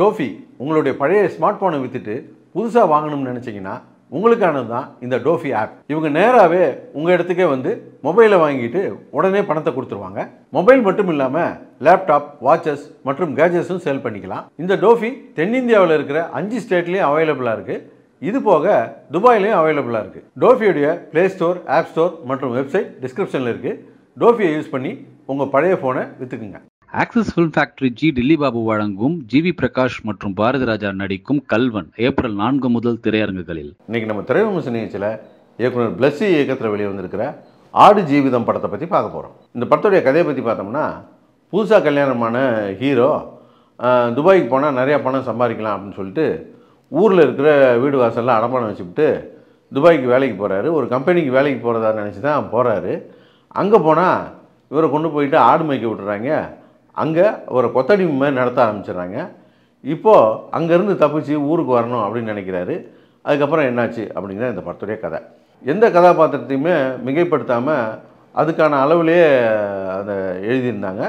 toffee உங்களுடைய பழைய smart ஃபோனை விற்றுட்டு புதுசாக வாங்கணும்னு நினச்சிங்கன்னா உங்களுக்கானது தான் இந்த டோஃபி ஆப் இவங்க நேராகவே உங்கள் இடத்துக்கே வந்து மொபைலை வாங்கிட்டு உடனே பணத்தை கொடுத்துருவாங்க மொபைல் மட்டும் இல்லாமல் லேப்டாப் வாட்சஸ் மற்றும் கேஜஸும் சேல் பண்ணிக்கலாம் இந்த டோஃபி தென்னிந்தியாவில் இருக்கிற அஞ்சு ஸ்டேட்லேயும் அவைலபிளாக இருக்குது இது போக துபாயிலையும் அவைலபிளாக இருக்குது டோஃபியுடைய ப்ளே ஸ்டோர் ஆப் ஸ்டோர் மற்றும் வெப்சைட் டிஸ்கிரிப்ஷனில் இருக்குது டோஃபியை யூஸ் பண்ணி உங்கள் பழைய ஃபோனை விற்றுக்குங்க Axis film factory G Dilli Babu வழங்கும் ஜி வி பிரகாஷ் மற்றும் பாரதி ராஜா நடிக்கும் கல்வன் ஏப்ரல் நான்கு முதல் திரையரங்குகளில் இன்னைக்கு நம்ம திரைவிமர்சன நிகழ்ச்சியில் இயக்குனர் பிளஸ்ஸி இயக்கத்தில் வெளியே வந்திருக்கிற ஆடு ஜீவிதம் படத்தை பற்றி பார்க்க போகிறோம் இந்த படத்துடைய கதையை பற்றி பார்த்தோம்னா புதுசாக கல்யாணமான ஹீரோ துபாய்க்கு போனால் நிறையா பணம் சம்பாதிக்கலாம் அப்படின்னு சொல்லிட்டு ஊரில் இருக்கிற வீடு வாசலில் அடமானம் வச்சுக்கிட்டு துபாய்க்கு வேலைக்கு போகிறாரு ஒரு கம்பெனிக்கு வேலைக்கு போகிறதா நினச்சி தான் போகிறாரு அங்கே போனால் இவரை கொண்டு போயிட்டு ஆடு மேய்க்க விட்டுறாங்க அங்கே ஒரு கொத்தடிமை நடத்த ஆரம்பிச்சிடுறாங்க இப்போது அங்கேருந்து தப்பிச்சு ஊருக்கு வரணும் அப்படின்னு நினைக்கிறாரு அதுக்கப்புறம் என்னாச்சு அப்படிங்கிற இந்த படத்துடைய கதை எந்த கதாபாத்திரத்தையுமே மிகைப்படுத்தாமல் அதுக்கான அளவிலேயே அதை எழுதியிருந்தாங்க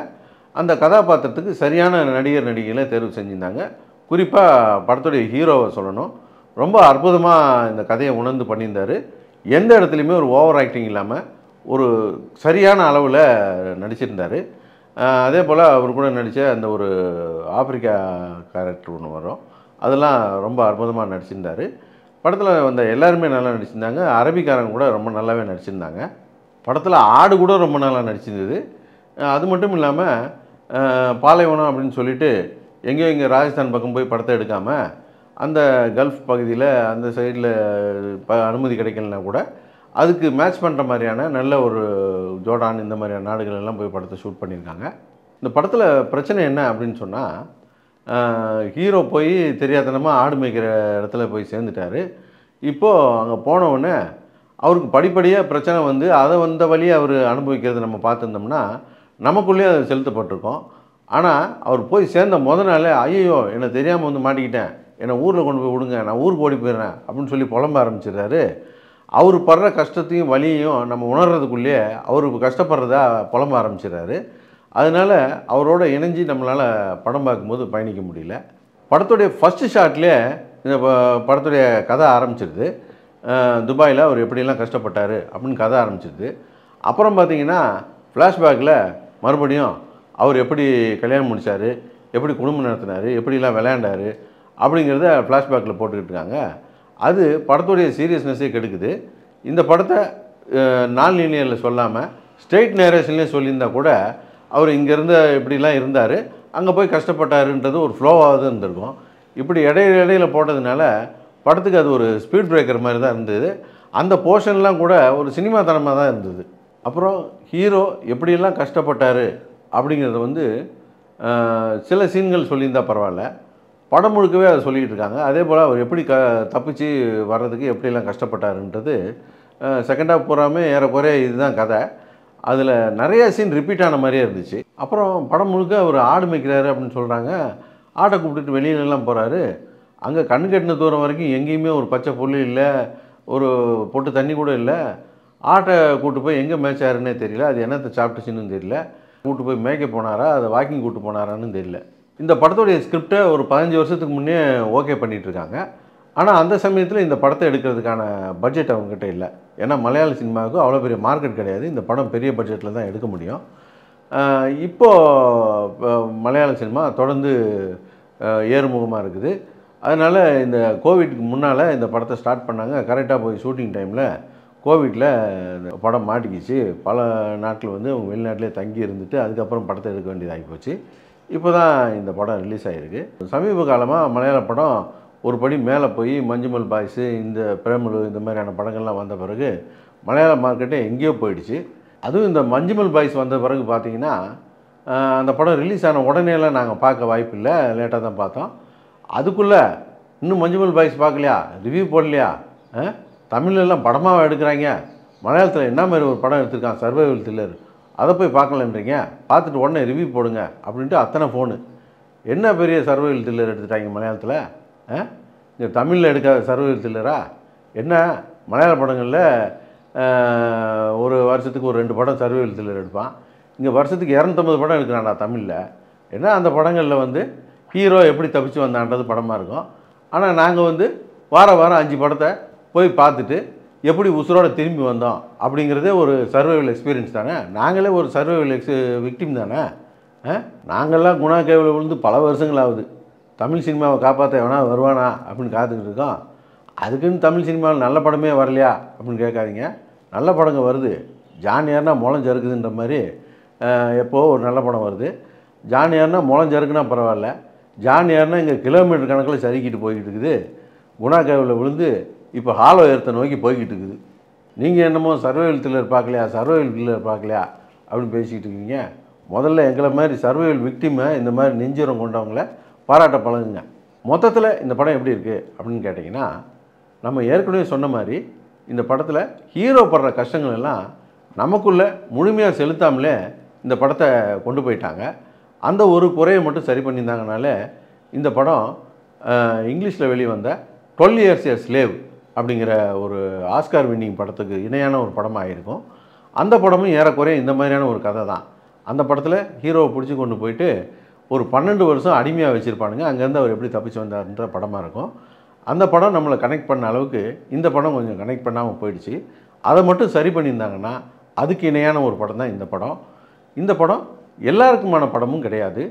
அந்த கதாபாத்திரத்துக்கு சரியான நடிகர் நடிகைகளை தேர்வு செஞ்சுருந்தாங்க குறிப்பாக படத்துடைய ஹீரோவை சொல்லணும் ரொம்ப அற்புதமாக இந்த கதையை உணர்ந்து பண்ணியிருந்தார் எந்த இடத்துலையுமே ஒரு ஓவர் ஆக்டிங் இல்லாமல் ஒரு சரியான அளவில் நடிச்சிருந்தார் அதே போல் அவர் கூட நடித்த அந்த ஒரு ஆப்பிரிக்கா கேரக்டர் ஒன்று வரும் அதெல்லாம் ரொம்ப அற்புதமாக நடிச்சிருந்தார் படத்தில் வந்த எல்லாருமே நல்லா நடிச்சிருந்தாங்க அரபிக்காரங்க கூட ரொம்ப நல்லாவே நடிச்சிருந்தாங்க படத்தில் ஆடு கூட ரொம்ப நல்லா நடிச்சிருந்தது அது மட்டும் இல்லாமல் பாலைவனம் அப்படின்னு சொல்லிட்டு எங்கேயோ இங்கே ராஜஸ்தான் பக்கம் போய் படத்தை எடுக்காமல் அந்த கல்ஃப் பகுதியில் அந்த சைடில் ப அனுமதி கிடைக்கலனா கூட அதுக்கு மேட்ச் பண்ணுற மாதிரியான நல்ல ஒரு ஜோர்டான் இந்த மாதிரியான நாடுகள் எல்லாம் போய் படத்தை ஷூட் பண்ணியிருக்காங்க இந்த படத்தில் பிரச்சனை என்ன அப்படின்னு சொன்னால் ஹீரோ போய் தெரியாதனமாக ஆடு மேய்க்கிற இடத்துல போய் சேர்ந்துட்டார் இப்போது அங்கே போனவுடனே அவருக்கு படிப்படியாக பிரச்சனை வந்து அதை வந்த வழியை அவர் அனுபவிக்கிறது நம்ம பார்த்துருந்தோம்னா நமக்குள்ளேயே அது செலுத்தப்பட்டிருக்கோம் ஆனால் அவர் போய் சேர்ந்த முத நாளே ஐயோ என்னை தெரியாமல் வந்து மாட்டிக்கிட்டேன் என்னை ஊரில் கொண்டு போய் விடுங்க நான் ஊருக்கு ஓடி போயிடுறேன் அப்படின்னு சொல்லி புலம்ப ஆரம்பிச்சிடுறாரு அவர் படுற கஷ்டத்தையும் வலியையும் நம்ம உணர்றதுக்குள்ளேயே அவர் கஷ்டப்படுறதா புலம்ப ஆரம்பிச்சிடறாரு அதனால் அவரோட இணைஞ்சு நம்மளால் படம் பார்க்கும்போது பயணிக்க முடியல படத்துடைய ஃபஸ்ட்டு ஷாட்லேயே இந்த படத்துடைய கதை ஆரம்பிச்சிருது துபாயில் அவர் எப்படியெல்லாம் கஷ்டப்பட்டார் அப்படின்னு கதை ஆரம்பிச்சிருது அப்புறம் பார்த்தீங்கன்னா ஃப்ளாஷ்பேக்கில் மறுபடியும் அவர் எப்படி கல்யாணம் முடித்தார் எப்படி குடும்பம் நடத்தினார் எப்படிலாம் விளையாண்டார் அப்படிங்கிறத ஃப்ளாஷ்பேக்கில் போட்டுக்கிட்டு இருக்காங்க அது படத்துடைய சீரியஸ்னஸே கெடுக்குது இந்த படத்தை நான் லீனியரில் சொல்லாமல் ஸ்ட்ரெயிட் நேரேஷன்லேயே சொல்லியிருந்தா கூட அவர் இங்கேருந்து இப்படிலாம் இருந்தார் அங்கே போய் கஷ்டப்பட்டாருன்றது ஒரு ஃப்ளோவாக இருந்திருக்கும் இப்படி இடையில இடையில போட்டதுனால படத்துக்கு அது ஒரு ஸ்பீட் பிரேக்கர் மாதிரி தான் இருந்தது அந்த போர்ஷன்லாம் கூட ஒரு சினிமா தனமாக தான் இருந்தது அப்புறம் ஹீரோ எப்படியெல்லாம் கஷ்டப்பட்டார் அப்படிங்கிறத வந்து சில சீன்கள் சொல்லியிருந்தால் பரவாயில்ல படம் முழுக்கவே அதை சொல்லிக்கிட்டு இருக்காங்க அதே போல் அவர் எப்படி க தப்பிச்சு வர்றதுக்கு எப்படிலாம் கஷ்டப்பட்டாருன்றது செகண்ட் ஹாஃப் ஏறக்குறைய இதுதான் கதை அதில் நிறைய சீன் ரிப்பீட் ஆன மாதிரியே இருந்துச்சு அப்புறம் படம் முழுக்க அவர் ஆடு மேய்க்கிறாரு அப்படின்னு சொல்கிறாங்க ஆட்டை கூப்பிட்டுட்டு வெளியிலலாம் போகிறாரு அங்கே கண் கட்டின தூரம் வரைக்கும் எங்கேயுமே ஒரு பச்சை புல் இல்லை ஒரு பொட்டு தண்ணி கூட இல்லை ஆட்டை கூப்பிட்டு போய் எங்கே மேய்ச்சாருன்னே தெரியல அது என்னத்தை சாப்பிட்டுச்சுன்னு தெரியல கூட்டு போய் மேய்க்க போனாரா அதை வாக்கிங் கூப்பிட்டு போனாரான்னு தெரியல இந்த படத்துடைய ஸ்கிரிப்டை ஒரு பதினஞ்சு வருஷத்துக்கு முன்னே ஓகே பண்ணிகிட்ருக்காங்க ஆனால் அந்த சமயத்தில் இந்த படத்தை எடுக்கிறதுக்கான பட்ஜெட் அவங்ககிட்ட இல்லை ஏன்னா மலையாள சினிமாவுக்கு அவ்வளோ பெரிய மார்க்கெட் கிடையாது இந்த படம் பெரிய பட்ஜெட்டில் தான் எடுக்க முடியும் இப்போது மலையாள சினிமா தொடர்ந்து ஏறுமுகமாக இருக்குது அதனால் இந்த கோவிட்க்கு முன்னால் இந்த படத்தை ஸ்டார்ட் பண்ணாங்க கரெக்டாக போய் ஷூட்டிங் டைமில் கோவிட்டில் இந்த படம் மாட்டிக்கிச்சு பல நாட்கள் வந்து அவங்க வெளிநாட்டிலே தங்கி இருந்துட்டு அதுக்கப்புறம் படத்தை எடுக்க வேண்டியதாகி போச்சு இப்போ தான் இந்த படம் ரிலீஸ் ஆகிருக்கு சமீப காலமாக மலையாள படம் ஒரு படி மேலே போய் மஞ்சுமல் பாய்ஸு இந்த பிரேமலு இந்த மாதிரியான படங்கள்லாம் வந்த பிறகு மலையாள மார்க்கெட்டே எங்கேயோ போயிடுச்சு அதுவும் இந்த மஞ்சுமல் பாய்ஸ் வந்த பிறகு பார்த்திங்கன்னா அந்த படம் ரிலீஸ் ஆன உடனேலாம் நாங்கள் பார்க்க வாய்ப்பு இல்லை லேட்டாக தான் பார்த்தோம் அதுக்குள்ளே இன்னும் மஞ்சுமல் பாய்ஸ் பார்க்கலையா ரிவ்யூ போடலையா தமிழ்லலாம் படமாக எடுக்கிறாங்க மலையாளத்தில் என்ன மாதிரி ஒரு படம் எடுத்திருக்கான் சர்வைவல் தில்லர் அதை போய் பார்க்கலன்றீங்க பார்த்துட்டு உடனே ரிவ்யூ போடுங்க அப்படின்ட்டு அத்தனை ஃபோனு என்ன பெரிய சர்வைவல் தில்லர் எடுத்துட்டாங்க மலையாளத்தில் இங்கே தமிழில் எடுக்காத சர்வைவல் தில்லரா என்ன மலையாள படங்களில் ஒரு வருஷத்துக்கு ஒரு ரெண்டு படம் சர்வைவல் தில்லர் எடுப்பான் இங்கே வருஷத்துக்கு இரநூத்தம்பது படம் எடுக்கிறான்டா தமிழில் ஏன்னா அந்த படங்களில் வந்து ஹீரோ எப்படி தப்பிச்சு வந்தான்றது படமாக இருக்கும் ஆனால் நாங்கள் வந்து வார வாரம் அஞ்சு படத்தை போய் பார்த்துட்டு எப்படி உசுரோட திரும்பி வந்தோம் அப்படிங்கிறதே ஒரு சர்வைவல் எக்ஸ்பீரியன்ஸ் தானே நாங்களே ஒரு சர்வைவல் எக்ஸ் விக்டிம் தானே நாங்கள்லாம் குணா கேவில் விழுந்து பல வருஷங்கள் ஆகுது தமிழ் சினிமாவை காப்பாற்ற எவனா வருவானா அப்படின்னு காத்துக்கிட்டு இருக்கோம் அதுக்குன்னு தமிழ் சினிமாவில் நல்ல படமே வரலையா அப்படின்னு கேட்காதீங்க நல்ல படங்க வருது ஜானியார்னா ஜருக்குதுன்ற மாதிரி எப்போ ஒரு நல்ல படம் வருது ஜானியார்னா முளைஞ்சறுக்குனா பரவாயில்ல ஜானியார்னா இங்கே கிலோமீட்டர் கணக்கில் சறுக்கிட்டு போய்கிட்டு இருக்குது குணா கேவில் விழுந்து இப்போ ஹாலோ எர்த்தை நோக்கி போய்கிட்டு இருக்குது நீங்கள் என்னமோ சர்வைவல் த்ரில்லர் பார்க்கலையா சர்வைவல் த்ரில்லர் பார்க்கலையா அப்படின்னு பேசிக்கிட்டு இருக்கீங்க முதல்ல எங்களை மாதிரி சர்வைவல் விக்டிமை இந்த மாதிரி நெஞ்சுரம் கொண்டவங்கள பாராட்ட பழகுங்க மொத்தத்தில் இந்த படம் எப்படி இருக்குது அப்படின்னு கேட்டிங்கன்னா நம்ம ஏற்கனவே சொன்ன மாதிரி இந்த படத்தில் ஹீரோ படுற கஷ்டங்கள் எல்லாம் நமக்குள்ளே முழுமையாக செலுத்தாமலே இந்த படத்தை கொண்டு போயிட்டாங்க அந்த ஒரு குறையை மட்டும் சரி பண்ணியிருந்தாங்கனாலே இந்த படம் இங்கிலீஷில் வெளிவந்த டுவெல் இயர்ஸ் இயர் ஸ்லேவ் அப்படிங்கிற ஒரு ஆஸ்கார் வின்னிங் படத்துக்கு இணையான ஒரு படமாக இருக்கும் அந்த படமும் ஏறக்குறைய இந்த மாதிரியான ஒரு கதை தான் அந்த படத்தில் ஹீரோவை பிடிச்சி கொண்டு போயிட்டு ஒரு பன்னெண்டு வருஷம் அடிமையாக வச்சுருப்பானுங்க அங்கேருந்து அவர் எப்படி தப்பிச்சு வந்தார்ன்ற படமாக இருக்கும் அந்த படம் நம்மளை கனெக்ட் பண்ண அளவுக்கு இந்த படம் கொஞ்சம் கனெக்ட் பண்ணாமல் போயிடுச்சு அதை மட்டும் சரி பண்ணியிருந்தாங்கன்னா அதுக்கு இணையான ஒரு படம் தான் இந்த படம் இந்த படம் எல்லாருக்குமான படமும் கிடையாது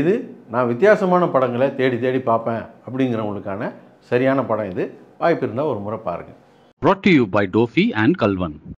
இது நான் வித்தியாசமான படங்களை தேடி தேடி பார்ப்பேன் அப்படிங்கிறவங்களுக்கான சரியான படம் இது வாய்ப்பு இருந்தால் ஒரு முறை பாருங்கள் brought you by Tofi and கல்வன்